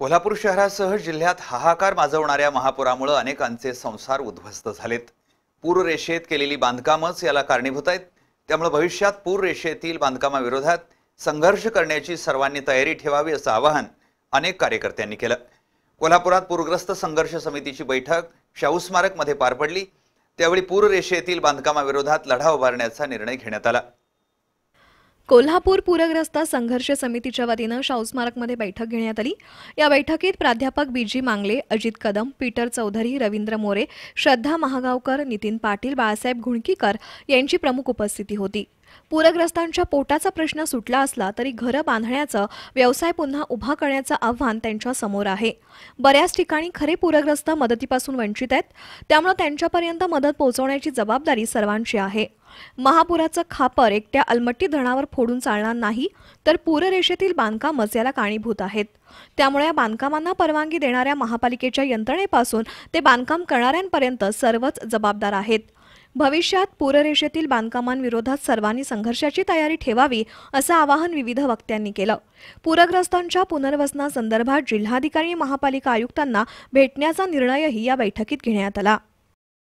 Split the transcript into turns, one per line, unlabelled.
कोल्हापूर शहरासह जिल्ह्यात हाहाकार माजवणाऱ्या महापुरामुळे अनेकांचे संसार उद्ध्वस्त झालेत रेषेत केलेली बांधकामच याला कारणीभूत आहेत त्यामुळे भविष्यात रेषेतील बांधकामाविरोधात संघर्ष करण्याची सर्वांनी तयारी ठेवावी असं आवाहन अनेक कार्यकर्त्यांनी केलं कोल्हापुरात पूरग्रस्त संघर्ष समितीची बैठक शाहू स्मारकमध्ये पार पडली त्यावेळी रेषेतील बांधकामाविरोधात लढा उभारण्याचा निर्णय घेण्यात आला
कोल्हापूर पूरग्रस्त संघर्ष समितीच्या वतीनं स्मारकमध्ये बैठक घेण्यात आली या बैठकीत प्राध्यापक बीजी मांगले अजित कदम पीटर चौधरी रवींद्र मोरे श्रद्धा महागावकर नितीन पाटील बाळासाहेब घुणकीकर यांची प्रमुख उपस्थिती होती पूरग्रस्तांच्या पोटाचा प्रश्न सुटला असला तरी घरं बांधण्याचं व्यवसाय पुन्हा उभा करण्याचं आव्हान त्यांच्या समोर आहे बऱ्याच ठिकाणी खरे पूरग्रस्त मदतीपासून वंचित आहेत त्यामुळे त्यांच्यापर्यंत मदत पोहोचवण्याची जबाबदारी सर्वांची आहे महापुराचं खापर एकट्या अलमट्टी धरणावर फोडून चालणार नाही तर पूररेषेतील बांधकामच याला कारणीभूत आहेत त्यामुळे या बांधकामांना परवानगी देणाऱ्या महापालिकेच्या यंत्रणेपासून ते बांधकाम करणाऱ्यांपर्यंत सर्वच जबाबदार आहेत भविष्यात पूररेषेतील बांधकामांविरोधात सर्वांनी संघर्षाची तयारी ठेवावी असं आवाहन विविध वक्त्यांनी केलं पूरग्रस्तांच्या पुनर्वसनासंदर्भात जिल्हाधिकारी महापालिका आयुक्तांना भेटण्याचा निर्णयही या बैठकीत घेण्यात आला